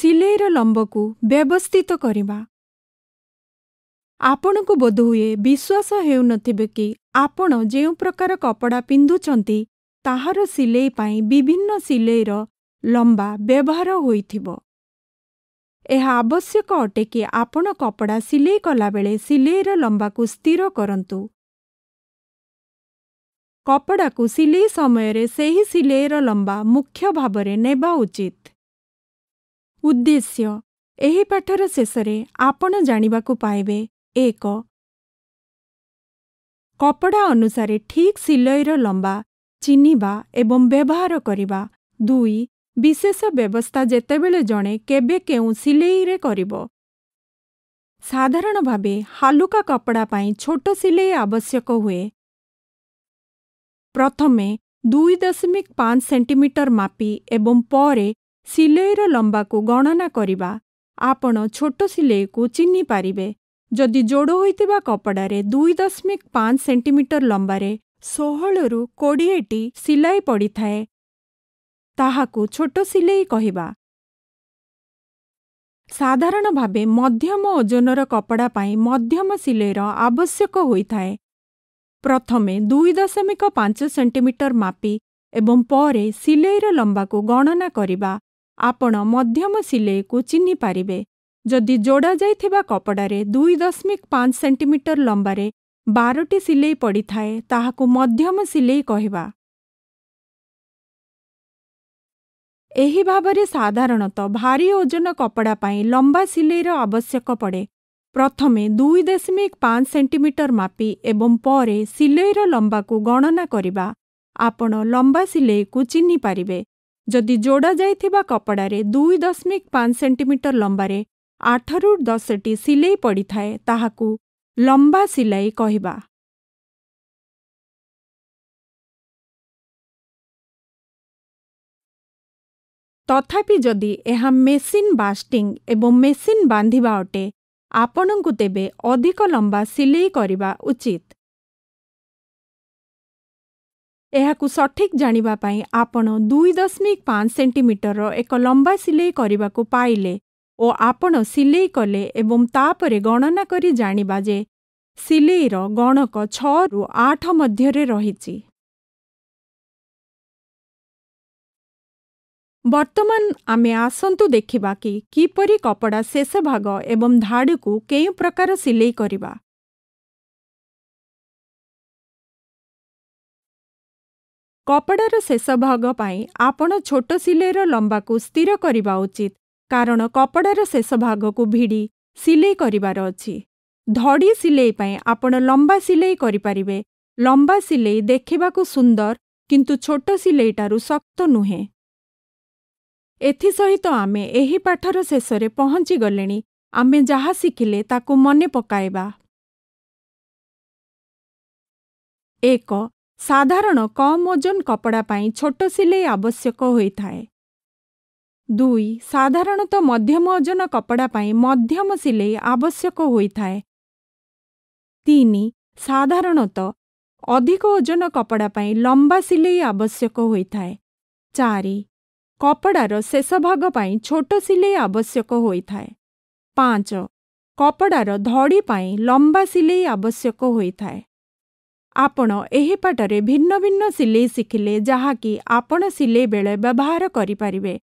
ସିଲେଇର ଲମ୍ବକୁ ବ୍ୟବସ୍ଥିତ କରିବା ଆପଣଙ୍କୁ ବୋଧହୁଏ ବିଶ୍ୱାସ ହେଉନଥିବେ କି ଆପଣ ଯେଉଁ ପ୍ରକାର କପଡ଼ା ପିନ୍ଧୁଛନ୍ତି ତାହାର ସିଲେଇ ପାଇଁ ବିଭିନ୍ନ ସିଲେଇର ଲମ୍ବା ବ୍ୟବହାର ହୋଇଥିବ ଏହା ଆବଶ୍ୟକ ଅଟେ କି ଆପଣ କପଡ଼ା ସିଲେଇ କଲାବେଳେ ସିଲେଇର ଲମ୍ବାକୁ ସ୍ଥିର କରନ୍ତୁ କପଡ଼ାକୁ ସିଲେଇ ସମୟରେ ସେହି ସିଲେଇର ଲମ୍ବା ମୁଖ୍ୟ ଭାବରେ ନେବା ଉଚିତ ଉଦ୍ଦେଶ୍ୟ ଏହି ପାଠର ଶେଷରେ ଆପଣ ଜାଣିବାକୁ ପାଇବେ ଏକ କପଡ଼ା ଅନୁସାରେ ଠିକ୍ ସିଲେଇର ଲମ୍ବା ଚିହ୍ନିବା ଏବଂ ବ୍ୟବହାର କରିବା ଦୁଇ ବିଶେଷ ବ୍ୟବସ୍ଥା ଯେତେବେଳେ ଜଣେ କେବେ କେଉଁ ସିଲେଇରେ କରିବ ସାଧାରଣ ଭାବେ ହାଲୁକା କପଡ଼ା ପାଇଁ ଛୋଟ ସିଲେଇ ଆବଶ୍ୟକ ହୁଏ ପ୍ରଥମେ ଦୁଇ ଦଶମିକ ପାଞ୍ଚ ସେଣ୍ଟିମିଟର ମାପି ଏବଂ ପରେ ସିଲେଇର ଲମ୍ବାକୁ ଗଣନା କରିବା ଆପଣ ଛୋଟ ସିଲେଇକୁ ଚିହ୍ନି ପାରିବେ ଯଦି ଯୋଡ଼ ହୋଇଥିବା କପଡ଼ାରେ ଦୁଇ ଦଶମିକ ପାଞ୍ଚ ସେଣ୍ଟିମିଟର ଲମ୍ବାରେ ଷୋହଳରୁ କୋଡ଼ିଏଟି ସିଲାଇ ପଡ଼ିଥାଏ ତାହାକୁ ଛୋଟ ସିଲେଇ କହିବା ସାଧାରଣ ଭାବେ ମଧ୍ୟମ ଓଜନର କପଡ଼ା ପାଇଁ ମଧ୍ୟମ ସିଲେଇର ଆବଶ୍ୟକ ହୋଇଥାଏ ପ୍ରଥମେ ଦୁଇ ଦଶମିକ ପାଞ୍ଚ ସେଣ୍ଟିମିଟର ମାପି ଏବଂ ପରେ ସିଲେଇର ଲମ୍ବାକୁ ଗଣନା କରିବା ଆପଣ ମଧ୍ୟମ ସିଲେଇକୁ ଚିହ୍ନି ପାରିବେ ଯଦି ଯୋଡ଼ାଯାଇଥିବା କପଡ଼ାରେ ଦୁଇ ଦଶମିକ ପାଞ୍ଚ ସେଣ୍ଟିମିଟର ଲମ୍ବାରେ ବାରଟି ସିଲେଇ ପଡ଼ିଥାଏ ତାହାକୁ ମଧ୍ୟମ ସିଲେଇ କହିବା ଏହି ଭାବରେ ସାଧାରଣତଃ ଭାରି ଓଜନ କପଡ଼ା ପାଇଁ ଲମ୍ବା ସିଲେଇର ଆବଶ୍ୟକ ପଡ଼େ ପ୍ରଥମେ ଦୁଇ ଦଶମିକ ପାଞ୍ଚ ସେଣ୍ଟିମିଟର ମାପି ଏବଂ ପରେ ସିଲେଇର ଲମ୍ବାକୁ ଗଣନା କରିବା ଆପଣ ଲମ୍ବା ସିଲେଇକୁ ଚିହ୍ନିପାରିବେ ଯଦି ଯୋଡ଼ା ଯାଇଥିବା କପଡ଼ାରେ ଦୁଇ ଦଶମିକ ପାଞ୍ଚ ସେଣ୍ଟିମିଟର ଲମ୍ବାରେ ଆଠରୁ ଦଶଟି ସିଲେଇ ପଡ଼ିଥାଏ ତାହାକୁ ଲମ୍ବା ସିଲେଇ କହିବା ତଥାପି ଯଦି ଏହା ମେସିନ୍ ବାଷ୍ଟିଂ ଏବଂ ମେସିନ୍ ବାନ୍ଧିବା ଅଟେ ଆପଣଙ୍କୁ ତେବେ ଅଧିକ ଲମ୍ବା ସିଲେଇ କରିବା ଉଚିତ ଏହାକୁ ସଠିକ୍ ଜାଣିବା ପାଇଁ ଆପଣ ଦୁଇ ଦଶମିକ ପାଞ୍ଚ ସେଣ୍ଟିମିଟରର ଏକ ଲମ୍ବା ସିଲେଇ କରିବାକୁ ପାଇଲେ ଓ ଆପଣ ସିଲେଇ କଲେ ଏବଂ ତାପରେ ଗଣନା କରି ଜାଣିବା ଯେ ସିଲେଇର ଗଣକ ଛଅରୁ ଆଠ ମଧ୍ୟରେ ରହିଛି ବର୍ତ୍ତମାନ ଆମେ ଆସନ୍ତୁ ଦେଖିବା କି କିପରି କପଡ଼ା ଶେଷ ଭାଗ ଏବଂ ଧାଡ଼ିକୁ କେଉଁ ପ୍ରକାର ସିଲେଇ କରିବା କପଡ଼ାର ଶେଷ ଭାଗ ପାଇଁ ଆପଣ ଛୋଟ ସିଲେଇର ଲମ୍ବାକୁ ସ୍ଥିର କରିବା ଉଚିତ କାରଣ କପଡ଼ାର ଶେଷ ଭାଗକୁ ଭିଡ଼ି ସିଲେଇ କରିବାର ଅଛି ଧଡ଼ି ସିଲେଇ ପାଇଁ ଆପଣ ଲମ୍ବା ସିଲେଇ କରିପାରିବେ ଲମ୍ବା ସିଲେଇ ଦେଖିବାକୁ ସୁନ୍ଦର କିନ୍ତୁ ଛୋଟ ସିଲେଇଟାରୁ ଶକ୍ତ ନୁହେଁ ଏଥିସହିତ ଆମେ ଏହି ପାଠର ଶେଷରେ ପହଞ୍ଚିଗଲେଣି ଆମେ ଯାହା ଶିଖିଲେ ତାକୁ ମନେ ପକାଇବା ଏକ ସାଧାରଣ କମ୍ ଓଜନ କପଡ଼ା ପାଇଁ ଛୋଟ ସିଲେଇ ଆବଶ୍ୟକ ହୋଇଥାଏ ଦୁଇ ସାଧାରଣତଃ ମଧ୍ୟମ ଓଜନ କପଡ଼ା ପାଇଁ ମଧ୍ୟମ ସିଲେଇ ଆବଶ୍ୟକ ହୋଇଥାଏ ତିନି ସାଧାରଣତଃ ଅଧିକ ଓଜନ କପଡ଼ା ପାଇଁ ଲମ୍ବା ସିଲେଇ ଆବଶ୍ୟକ ହୋଇଥାଏ ଚାରି କପଡ଼ାର ଶେଷ ଭାଗ ପାଇଁ ଛୋଟ ସିଲେଇ ଆବଶ୍ୟକ ହୋଇଥାଏ ପାଞ୍ଚ କପଡ଼ାର ଧଡ଼ି ପାଇଁ ଲମ୍ବା ସିଲେଇ ଆବଶ୍ୟକ ହୋଇଥାଏ ଆପଣ ଏହି ପାଟରେ ଭିନ୍ନ ଭିନ୍ନ ସିଲେଇ ଶିଖିଲେ ଯାହାକି ଆପଣ ସିଲେଇ ବେଳେ ବ୍ୟବହାର କରିପାରିବେ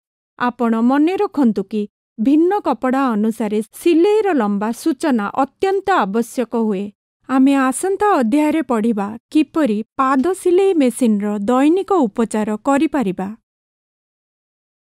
ଆପଣ ମନେ ରଖନ୍ତୁ କି ଭିନ୍ନ କପଡ଼ା ଅନୁସାରେ ସିଲେଇର ଲମ୍ବା ସୂଚନା ଅତ୍ୟନ୍ତ ଆବଶ୍ୟକ ହୁଏ ଆମେ ଆସନ୍ତା ଅଧ୍ୟାୟରେ ପଢ଼ିବା କିପରି ପାଦ ସିଲେଇ ମେସିନ୍ର ଦୈନିକ ଉପଚାର କରିପାରିବା